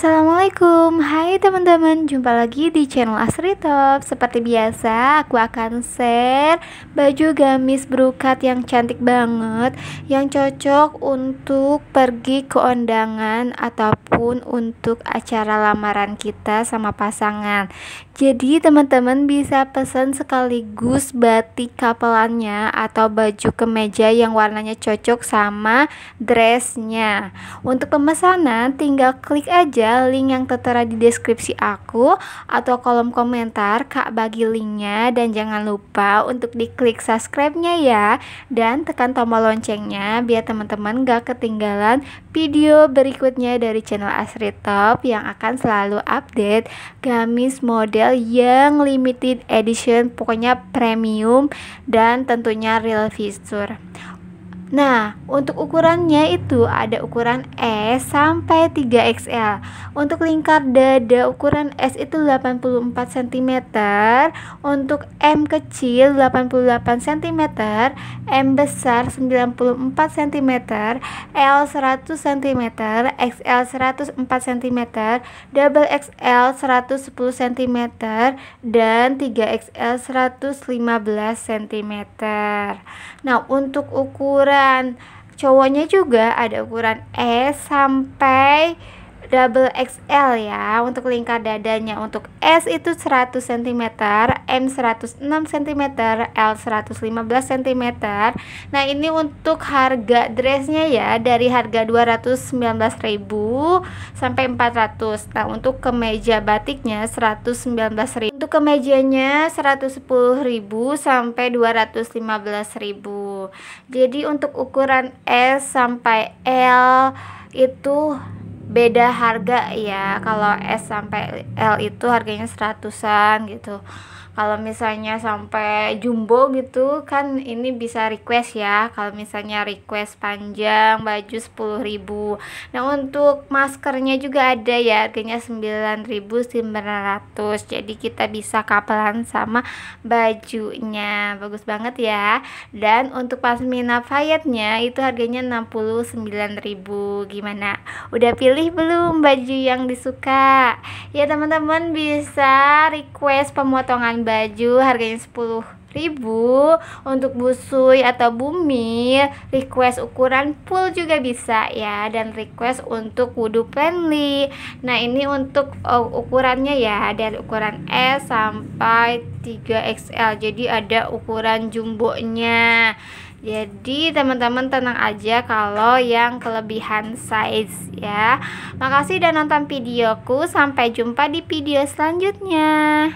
Assalamualaikum, hai teman-teman Jumpa lagi di channel Asri Top Seperti biasa, aku akan share Baju gamis brokat yang cantik banget Yang cocok untuk pergi ke undangan Ataupun apapun untuk acara lamaran kita sama pasangan. Jadi teman-teman bisa pesan sekaligus batik kapelannya atau baju kemeja yang warnanya cocok sama dressnya. Untuk pemesanan tinggal klik aja link yang tertera di deskripsi aku atau kolom komentar Kak bagi linknya dan jangan lupa untuk diklik subscribe-nya ya dan tekan tombol loncengnya biar teman-teman gak ketinggalan video berikutnya dari channel Asri Top yang akan selalu update gamis model yang limited edition, pokoknya premium dan tentunya real feature. Nah, untuk ukurannya itu ada ukuran S sampai 3XL. Untuk lingkar dada ukuran S itu 84 cm, untuk M kecil 88 cm, M besar 94 cm, L 100 cm, XL 104 cm, double XL 110 cm dan 3XL 115 cm. Nah, untuk ukuran ukuran cowoknya juga ada ukuran S sampai double XL ya untuk lingkar dadanya untuk S itu 100 cm M 106 cm L 115 cm nah ini untuk harga dressnya ya dari harga 219.000 sampai 400 nah untuk kemeja batiknya 119.000 untuk kemejanya 110.000 sampai 215.000 jadi untuk ukuran S sampai L itu beda harga ya. Kalau S sampai L itu harganya seratusan gitu kalau misalnya sampai jumbo gitu kan ini bisa request ya kalau misalnya request panjang baju 10.000 nah untuk maskernya juga ada ya harganya 9.900 jadi kita bisa kapelan sama bajunya bagus banget ya dan untuk pasmina fayetnya itu harganya 69.000 gimana udah pilih belum baju yang disuka ya teman-teman bisa request pemotongan baju harganya 10 ribu untuk busui atau bumi request ukuran full juga bisa ya dan request untuk wudhu friendly nah ini untuk uh, ukurannya ya dari ukuran S sampai 3XL jadi ada ukuran jumbo nya jadi teman-teman tenang aja kalau yang kelebihan size ya makasih udah nonton videoku sampai jumpa di video selanjutnya